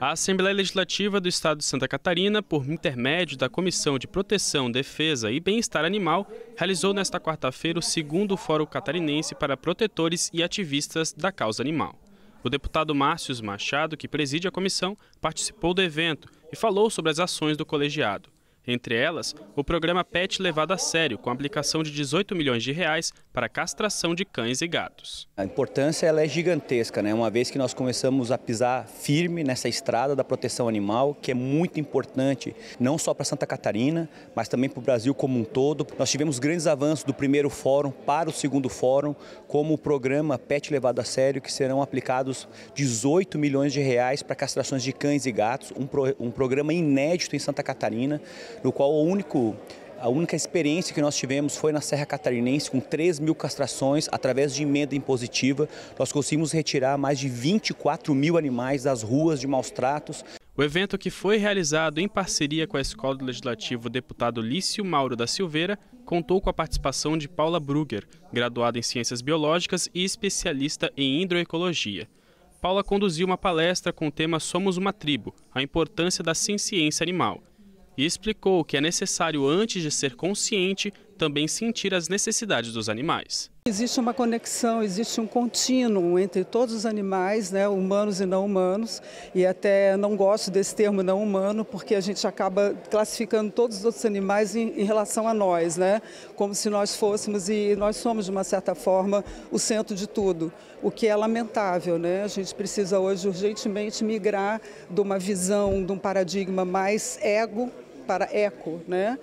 A Assembleia Legislativa do Estado de Santa Catarina, por intermédio da Comissão de Proteção, Defesa e Bem-Estar Animal, realizou nesta quarta-feira o segundo Fórum Catarinense para protetores e ativistas da causa animal. O deputado Márcio Machado, que preside a comissão, participou do evento e falou sobre as ações do colegiado. Entre elas, o programa PET levado a sério, com aplicação de 18 milhões de reais para castração de cães e gatos. A importância ela é gigantesca, né? uma vez que nós começamos a pisar firme nessa estrada da proteção animal, que é muito importante, não só para Santa Catarina, mas também para o Brasil como um todo. Nós tivemos grandes avanços do primeiro fórum para o segundo fórum, como o programa PET Levado a Sério, que serão aplicados 18 milhões de reais para castrações de cães e gatos, um, pro, um programa inédito em Santa Catarina, no qual o único a única experiência que nós tivemos foi na Serra Catarinense, com 3 mil castrações, através de emenda impositiva. Nós conseguimos retirar mais de 24 mil animais das ruas de maus tratos. O evento que foi realizado em parceria com a Escola do Legislativo deputado Lício Mauro da Silveira contou com a participação de Paula Brugger, graduada em Ciências Biológicas e especialista em hidroecologia. Paula conduziu uma palestra com o tema Somos uma Tribo, a importância da ciência animal e explicou que é necessário, antes de ser consciente, também sentir as necessidades dos animais. Existe uma conexão, existe um contínuo entre todos os animais, né, humanos e não humanos, e até não gosto desse termo não humano, porque a gente acaba classificando todos os outros animais em, em relação a nós, né, como se nós fôssemos e nós somos, de uma certa forma, o centro de tudo, o que é lamentável. Né? A gente precisa hoje urgentemente migrar de uma visão, de um paradigma mais ego para eco, né?